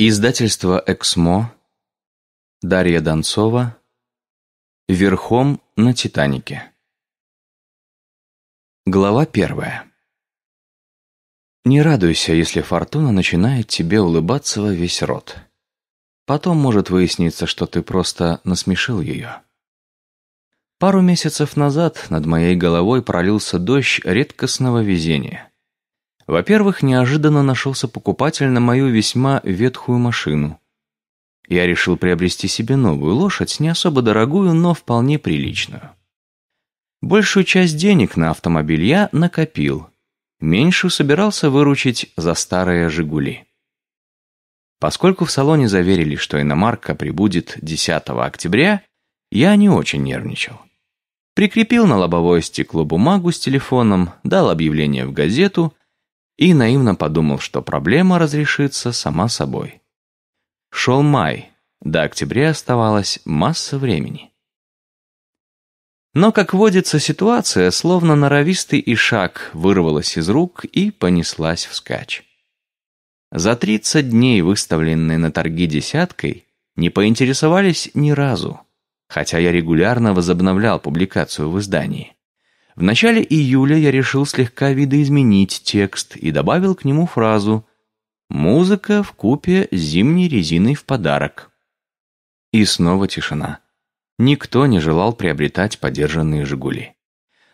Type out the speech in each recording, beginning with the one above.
Издательство «Эксмо», Дарья Донцова, «Верхом на Титанике». Глава первая. Не радуйся, если фортуна начинает тебе улыбаться во весь рот. Потом может выясниться, что ты просто насмешил ее. Пару месяцев назад над моей головой пролился дождь редкостного везения – во-первых, неожиданно нашелся покупатель на мою весьма ветхую машину. Я решил приобрести себе новую лошадь, не особо дорогую, но вполне приличную. Большую часть денег на автомобиль я накопил. Меньшую собирался выручить за старые «Жигули». Поскольку в салоне заверили, что иномарка прибудет 10 октября, я не очень нервничал. Прикрепил на лобовое стекло бумагу с телефоном, дал объявление в газету – и наивно подумал, что проблема разрешится сама собой. Шел май, до октября оставалась масса времени. Но, как водится, ситуация, словно норовистый ишак, вырвалась из рук и понеслась вскачь. За 30 дней, выставленные на торги десяткой, не поинтересовались ни разу, хотя я регулярно возобновлял публикацию в издании. В начале июля я решил слегка видоизменить текст и добавил к нему фразу «Музыка в купе с зимней резиной в подарок». И снова тишина. Никто не желал приобретать подержанные «Жигули».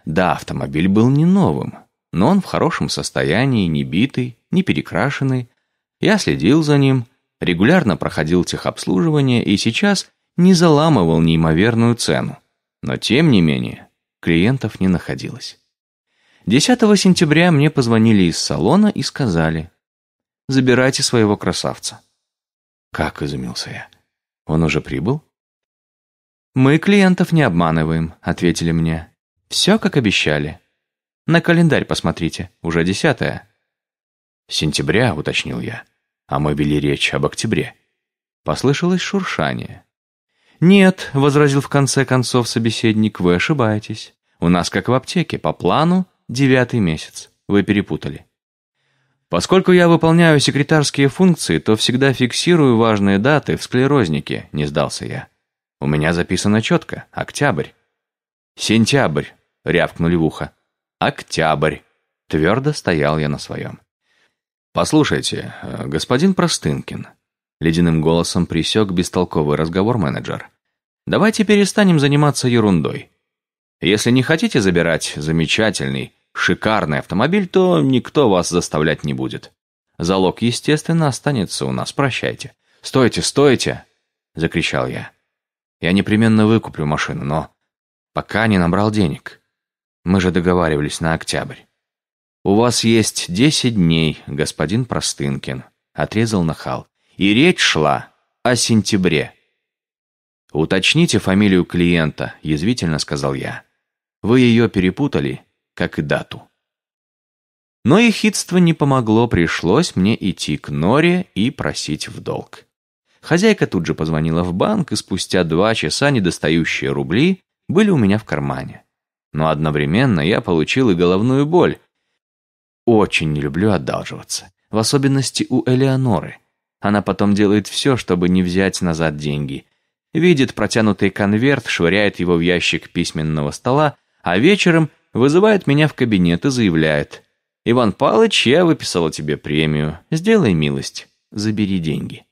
Да, автомобиль был не новым, но он в хорошем состоянии, не битый, не перекрашенный. Я следил за ним, регулярно проходил техобслуживание и сейчас не заламывал неимоверную цену. Но тем не менее, Клиентов не находилось. 10 сентября мне позвонили из салона и сказали «Забирайте своего красавца». Как изумился я. Он уже прибыл? «Мы клиентов не обманываем», — ответили мне. «Все, как обещали. На календарь посмотрите, уже десятое». «Сентября», — уточнил я. А мы вели речь об октябре. Послышалось шуршание. «Нет», — возразил в конце концов собеседник, — «вы ошибаетесь. У нас, как в аптеке, по плану девятый месяц. Вы перепутали». Поскольку я выполняю секретарские функции, то всегда фиксирую важные даты в склерознике, не сдался я. У меня записано четко. Октябрь. Сентябрь, рявкнули в ухо. Октябрь. Твердо стоял я на своем. Послушайте, э, господин Простынкин, ледяным голосом присек бестолковый разговор менеджер. Давайте перестанем заниматься ерундой. Если не хотите забирать замечательный, шикарный автомобиль, то никто вас заставлять не будет. Залог, естественно, останется у нас. Прощайте. Стойте, стойте, закричал я. Я непременно выкуплю машину, но пока не набрал денег. Мы же договаривались на октябрь. У вас есть десять дней, господин Простынкин, отрезал нахал. И речь шла о сентябре. «Уточните фамилию клиента», — язвительно сказал я. «Вы ее перепутали, как и дату». Но и хитство не помогло, пришлось мне идти к Норе и просить в долг. Хозяйка тут же позвонила в банк, и спустя два часа недостающие рубли были у меня в кармане. Но одновременно я получил и головную боль. Очень не люблю одалживаться, в особенности у Элеоноры — она потом делает все, чтобы не взять назад деньги. Видит протянутый конверт, швыряет его в ящик письменного стола, а вечером вызывает меня в кабинет и заявляет. «Иван Палыч, я выписала тебе премию. Сделай милость. Забери деньги».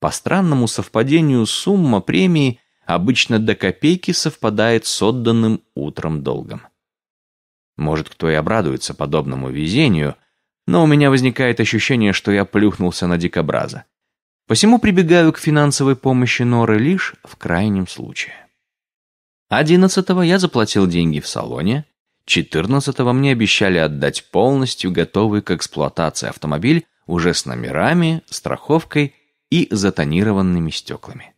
По странному совпадению сумма премии обычно до копейки совпадает с отданным утром долгом. Может, кто и обрадуется подобному везению, но у меня возникает ощущение, что я плюхнулся на дикобраза. Посему прибегаю к финансовой помощи Норы лишь в крайнем случае. 11-го я заплатил деньги в салоне, 14-го мне обещали отдать полностью готовый к эксплуатации автомобиль уже с номерами, страховкой и затонированными стеклами.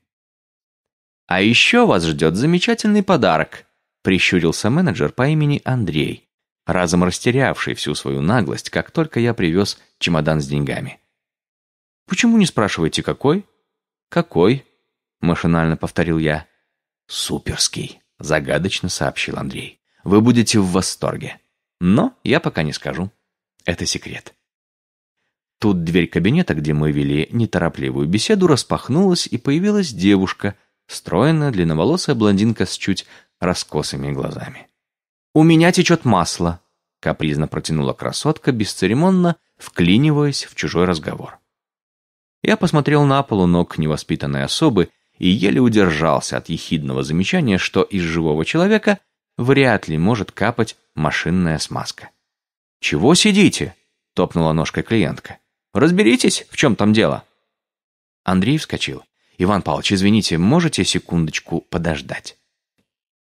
«А еще вас ждет замечательный подарок», — прищурился менеджер по имени Андрей, разом растерявший всю свою наглость, как только я привез чемодан с деньгами. «Почему не спрашиваете, какой?» «Какой?» — машинально повторил я. «Суперский», — загадочно сообщил Андрей. «Вы будете в восторге. Но я пока не скажу. Это секрет». Тут дверь кабинета, где мы вели неторопливую беседу, распахнулась, и появилась девушка, стройная длинноволосая блондинка с чуть раскосыми глазами. «У меня течет масло», — капризно протянула красотка, бесцеремонно вклиниваясь в чужой разговор. Я посмотрел на полу ног невоспитанной особы и еле удержался от ехидного замечания, что из живого человека вряд ли может капать машинная смазка. «Чего сидите?» — топнула ножкой клиентка. «Разберитесь, в чем там дело?» Андрей вскочил. «Иван Павлович, извините, можете секундочку подождать?»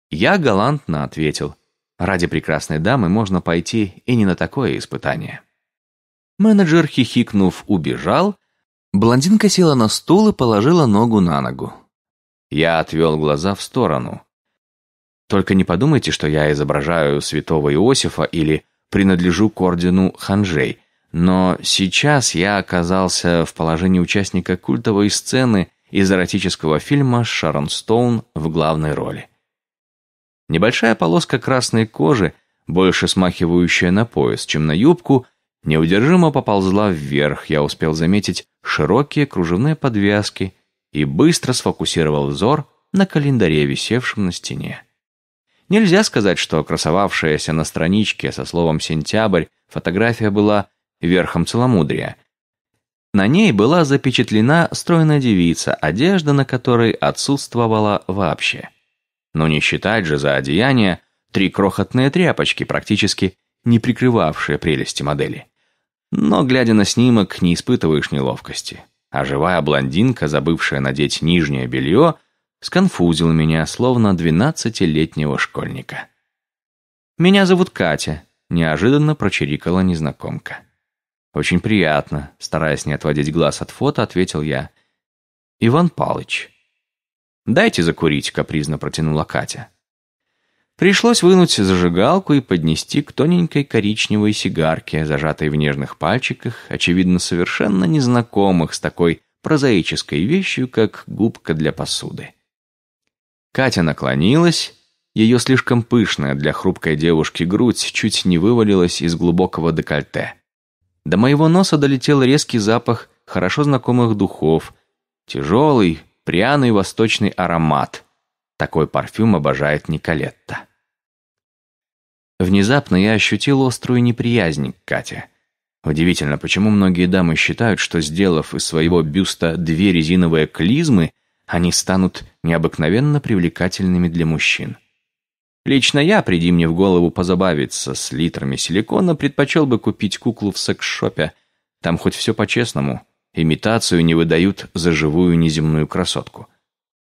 Я галантно ответил. Ради прекрасной дамы можно пойти и не на такое испытание. Менеджер, хихикнув, убежал. Блондинка села на стул и положила ногу на ногу. Я отвел глаза в сторону. Только не подумайте, что я изображаю святого Иосифа или принадлежу к ордену ханжей. Но сейчас я оказался в положении участника культовой сцены из эротического фильма Шарон Стоун в главной роли. Небольшая полоска красной кожи, больше смахивающая на пояс, чем на юбку, неудержимо поползла вверх. Я успел заметить широкие кружевные подвязки и быстро сфокусировал взор на календаре, висевшем на стене. Нельзя сказать, что красовавшаяся на страничке со словом «сентябрь» фотография была верхом целомудрия. На ней была запечатлена стройная девица, одежда на которой отсутствовала вообще. Но не считать же за одеяние три крохотные тряпочки, практически не прикрывавшие прелести модели. Но, глядя на снимок, не испытываешь неловкости. А живая блондинка, забывшая надеть нижнее белье, сконфузил меня, словно двенадцатилетнего школьника. «Меня зовут Катя», — неожиданно прочирикала незнакомка. «Очень приятно», — стараясь не отводить глаз от фото, ответил я. «Иван Палыч». «Дайте закурить», — капризно протянула Катя. Пришлось вынуть зажигалку и поднести к тоненькой коричневой сигарке, зажатой в нежных пальчиках, очевидно, совершенно незнакомых с такой прозаической вещью, как губка для посуды. Катя наклонилась, ее слишком пышная для хрупкой девушки грудь чуть не вывалилась из глубокого декольте. До моего носа долетел резкий запах хорошо знакомых духов, тяжелый, пряный восточный аромат. Такой парфюм обожает Николетта. Внезапно я ощутил острую неприязнь к Кате. Удивительно, почему многие дамы считают, что, сделав из своего бюста две резиновые клизмы, они станут необыкновенно привлекательными для мужчин. Лично я, приди мне в голову позабавиться с литрами силикона, предпочел бы купить куклу в секс-шопе. Там хоть все по-честному. Имитацию не выдают за живую неземную красотку.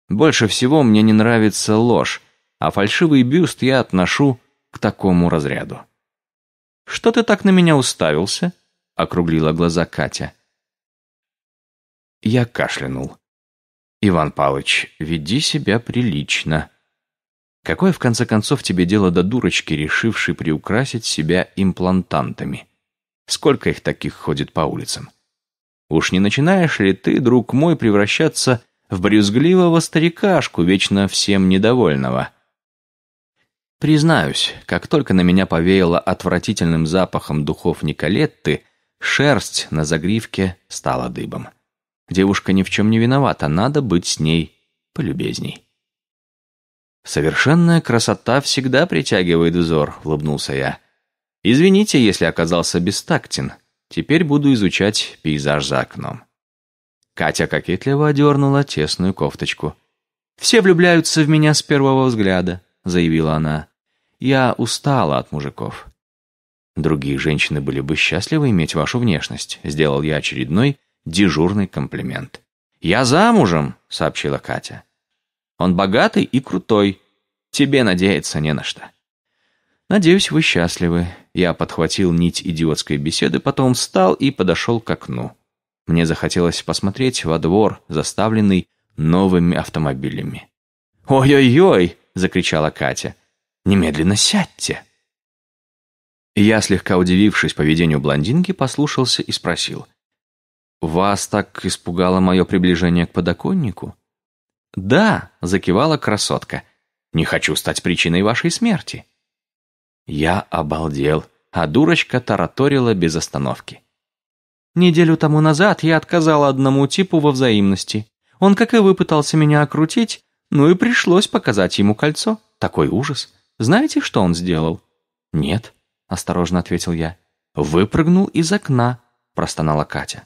Больше всего мне не нравится ложь, а фальшивый бюст я отношу к такому разряду. «Что ты так на меня уставился?» — округлила глаза Катя. Я кашлянул. «Иван Павлович, веди себя прилично. Какое, в конце концов, тебе дело до дурочки, решившей приукрасить себя имплантантами? Сколько их таких ходит по улицам?» Уж не начинаешь ли ты, друг мой, превращаться в брюзгливого старикашку, вечно всем недовольного? Признаюсь, как только на меня повеяло отвратительным запахом духов Николетты, шерсть на загривке стала дыбом. Девушка ни в чем не виновата, надо быть с ней полюбезней. «Совершенная красота всегда притягивает взор», — улыбнулся я. «Извините, если оказался бестактен». Теперь буду изучать пейзаж за окном. Катя кокетливо одернула тесную кофточку. «Все влюбляются в меня с первого взгляда», — заявила она. «Я устала от мужиков». «Другие женщины были бы счастливы иметь вашу внешность», — сделал я очередной дежурный комплимент. «Я замужем», — сообщила Катя. «Он богатый и крутой. Тебе надеяться не на что». «Надеюсь, вы счастливы». Я подхватил нить идиотской беседы, потом встал и подошел к окну. Мне захотелось посмотреть во двор, заставленный новыми автомобилями. «Ой-ой-ой!» — закричала Катя. «Немедленно сядьте!» Я, слегка удивившись поведению блондинки, послушался и спросил. «Вас так испугало мое приближение к подоконнику?» «Да!» — закивала красотка. «Не хочу стать причиной вашей смерти!» Я обалдел, а дурочка тараторила без остановки. Неделю тому назад я отказала одному типу во взаимности. Он, как и вы, пытался меня окрутить, ну и пришлось показать ему кольцо. Такой ужас. Знаете, что он сделал? Нет, осторожно ответил я. Выпрыгнул из окна, простонала Катя.